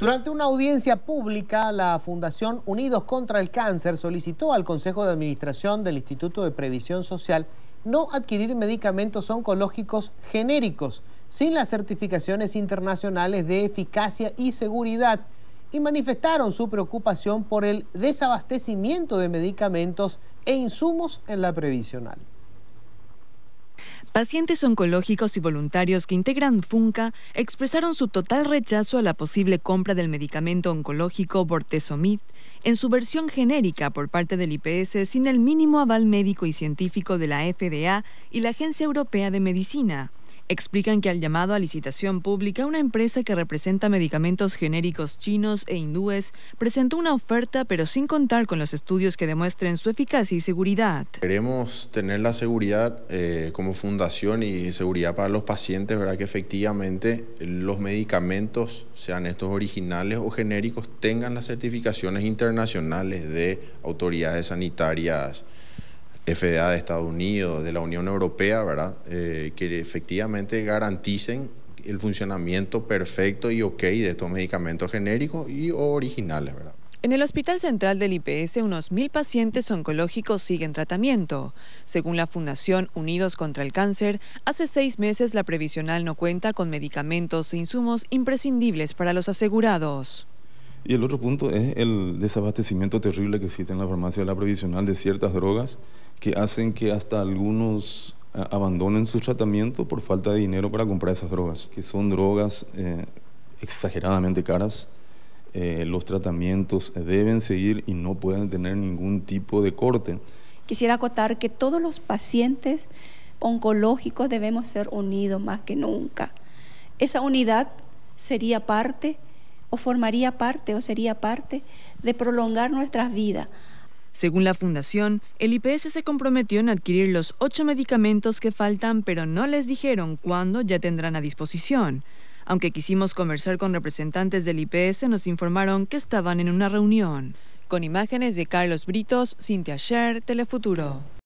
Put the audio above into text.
Durante una audiencia pública, la Fundación Unidos contra el Cáncer solicitó al Consejo de Administración del Instituto de Previsión Social no adquirir medicamentos oncológicos genéricos sin las certificaciones internacionales de eficacia y seguridad y manifestaron su preocupación por el desabastecimiento de medicamentos e insumos en la previsional. Pacientes oncológicos y voluntarios que integran FUNCA expresaron su total rechazo a la posible compra del medicamento oncológico Bortezomib en su versión genérica por parte del IPS sin el mínimo aval médico y científico de la FDA y la Agencia Europea de Medicina. Explican que al llamado a licitación pública, una empresa que representa medicamentos genéricos chinos e hindúes presentó una oferta, pero sin contar con los estudios que demuestren su eficacia y seguridad. Queremos tener la seguridad eh, como fundación y seguridad para los pacientes, ¿verdad? Que efectivamente los medicamentos, sean estos originales o genéricos, tengan las certificaciones internacionales de autoridades sanitarias FDA de Estados Unidos, de la Unión Europea, ¿verdad? Eh, que efectivamente garanticen el funcionamiento perfecto y ok de estos medicamentos genéricos y originales, ¿verdad? En el Hospital Central del IPS, unos mil pacientes oncológicos siguen tratamiento. Según la Fundación Unidos contra el Cáncer, hace seis meses la previsional no cuenta con medicamentos e insumos imprescindibles para los asegurados. Y el otro punto es el desabastecimiento terrible que existe en la farmacia de la previsional de ciertas drogas que hacen que hasta algunos eh, abandonen su tratamiento por falta de dinero para comprar esas drogas, que son drogas eh, exageradamente caras. Eh, los tratamientos deben seguir y no pueden tener ningún tipo de corte. Quisiera acotar que todos los pacientes oncológicos debemos ser unidos más que nunca. Esa unidad sería parte o formaría parte o sería parte de prolongar nuestras vidas según la fundación, el IPS se comprometió en adquirir los ocho medicamentos que faltan, pero no les dijeron cuándo ya tendrán a disposición. Aunque quisimos conversar con representantes del IPS, nos informaron que estaban en una reunión. Con imágenes de Carlos Britos, Cintia Sher, Telefuturo.